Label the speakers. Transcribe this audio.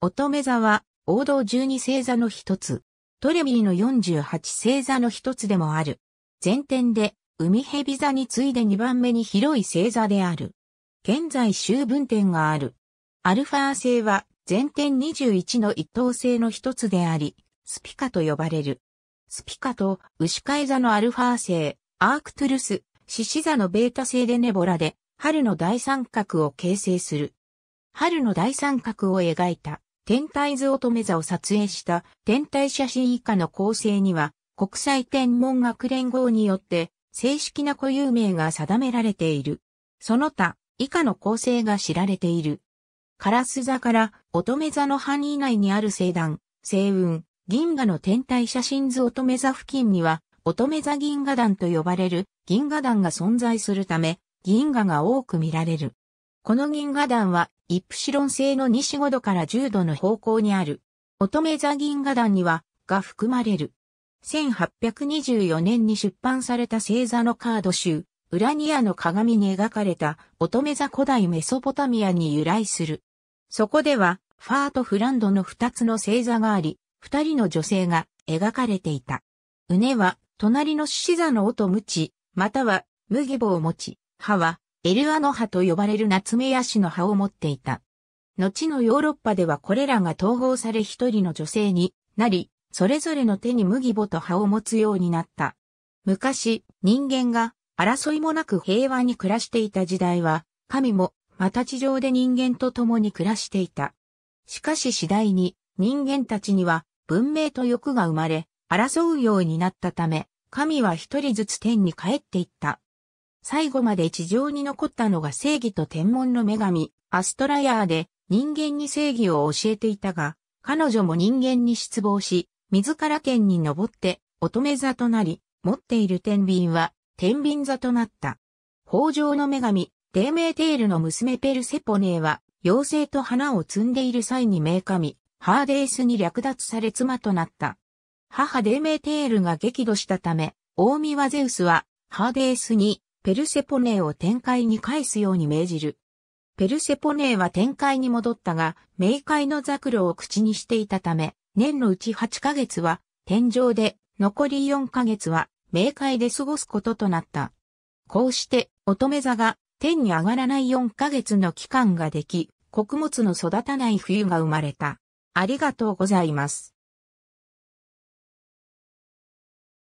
Speaker 1: 乙女座は、王道十二星座の一つ、トレミーの48星座の一つでもある。全天で、海蛇座に次いで2番目に広い星座である。現在終分点がある。アルファー星は、全天21の一等星の一つであり、スピカと呼ばれる。スピカと、牛飼い座のアルファー星、アークトゥルス、獅子座のベータ星でネボラで、春の大三角を形成する。春の大三角を描いた。天体図乙女座を撮影した天体写真以下の構成には、国際天文学連合によって正式な固有名が定められている。その他、以下の構成が知られている。カラス座から乙女座の範囲内にある星団、星雲、銀河の天体写真図乙女座付近には、乙女座銀河団と呼ばれる銀河団が存在するため、銀河が多く見られる。この銀河団は、イプシロン星の西5度から10度の方向にある。乙女座銀河団には、が含まれる。1824年に出版された星座のカード集、ウラニアの鏡に描かれた乙女座古代メソポタミアに由来する。そこでは、ファーとフランドの二つの星座があり、二人の女性が描かれていた。うねは、隣の獅子座の音。無知、または、麦棒を持ち、歯は、エルアノ葉と呼ばれるナツメヤシの葉を持っていた。後のヨーロッパではこれらが統合され一人の女性になり、それぞれの手に麦穂と葉を持つようになった。昔、人間が争いもなく平和に暮らしていた時代は、神もまた地上で人間と共に暮らしていた。しかし次第に人間たちには文明と欲が生まれ、争うようになったため、神は一人ずつ天に帰っていった。最後まで地上に残ったのが正義と天文の女神、アストラヤーで人間に正義を教えていたが、彼女も人間に失望し、自ら剣に登って乙女座となり、持っている天秤は天秤座となった。豊穣の女神、デーメーテールの娘ペルセポネーは、妖精と花を摘んでいる際に名神、ハーデースに略奪され妻となった。母デーメーテールが激怒したため、大見はゼウスは、ハーデースにペルセポネーを展開に返すように命じる。ペルセポネーは展開に戻ったが、冥界のザクロを口にしていたため、年のうち8ヶ月は天井で、残り4ヶ月は冥界で過ごすこととなった。こうして、乙女座が天に上がらない4ヶ月の期間ができ、穀物の育たない冬が生まれた。ありがとうございます。